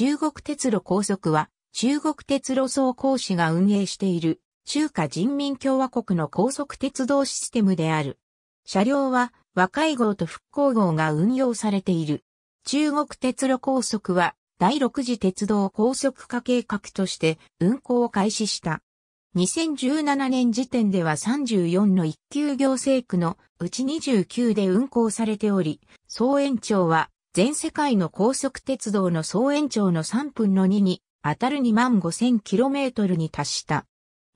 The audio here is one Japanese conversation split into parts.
中国鉄路高速は、中国鉄路総工士が運営している、中華人民共和国の高速鉄道システムである。車両は、和解号と復興号が運用されている。中国鉄路高速は、第6次鉄道高速化計画として運行を開始した。2017年時点では34の一級行政区のうち29で運行されており、総延長は全世界の高速鉄道の総延長の3分の2に当たる 25,000km に達した。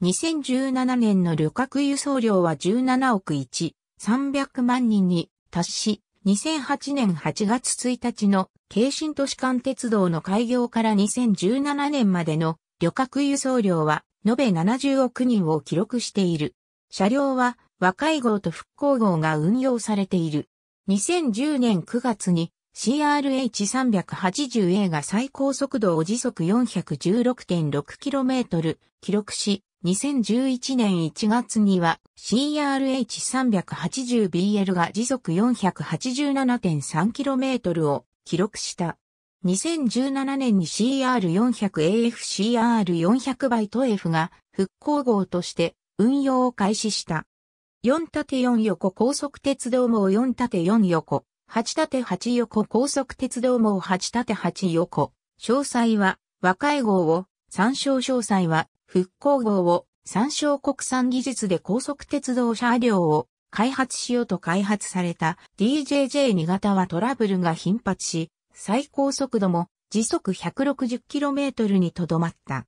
2017年の旅客輸送量は17億1、300万人に達し、2008年8月1日の京新都市間鉄道の開業から2017年までの旅客輸送量は延べ70億人を記録している。車両は若い号と復興号が運用されている。2010年9月に CRH380A が最高速度を時速 416.6km 記録し、2011年1月には CRH380BL が時速 487.3km を記録した。2017年に CR400AFCR400 バ F が復興号として運用を開始した。4縦4横高速鉄道網4縦4横八縦八横高速鉄道網八縦八横。詳細は、和解号を、参照詳細は、復興号を、参照国産技術で高速鉄道車両を開発しようと開発された DJJ2 型はトラブルが頻発し、最高速度も時速 160km にとどまった。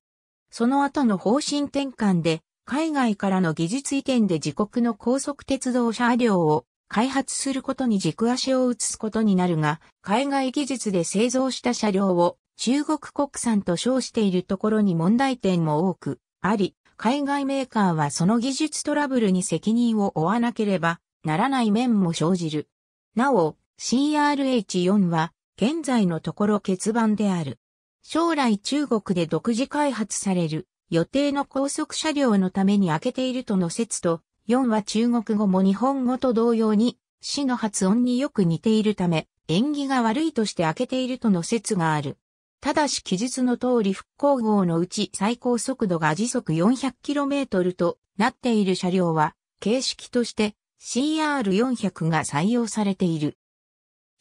その後の方針転換で、海外からの技術移転で自国の高速鉄道車両を開発することに軸足を移すことになるが、海外技術で製造した車両を中国国産と称しているところに問題点も多くあり、海外メーカーはその技術トラブルに責任を負わなければならない面も生じる。なお、CRH4 は現在のところ欠番である。将来中国で独自開発される予定の高速車両のために開けているとの説と、4は中国語も日本語と同様に、死の発音によく似ているため、縁起が悪いとして開けているとの説がある。ただし記述の通り復興号のうち最高速度が時速 400km となっている車両は、形式として CR400 が採用されている。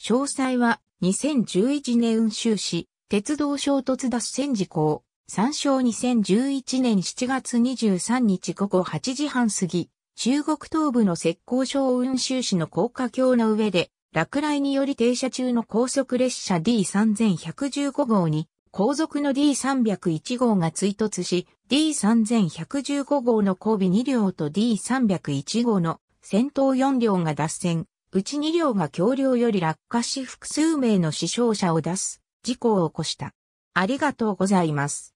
詳細は2011年終始、鉄道衝突脱線事故、参照2011年7月23日午後8時半過ぎ、中国東部の石膏省雲州市の高架橋の上で、落雷により停車中の高速列車 D3115 号に、後続の D301 号が追突し、D3115 号の後尾2両と D301 号の先頭4両が脱線、うち2両が橋梁より落下し複数名の死傷者を出す事故を起こした。ありがとうございます。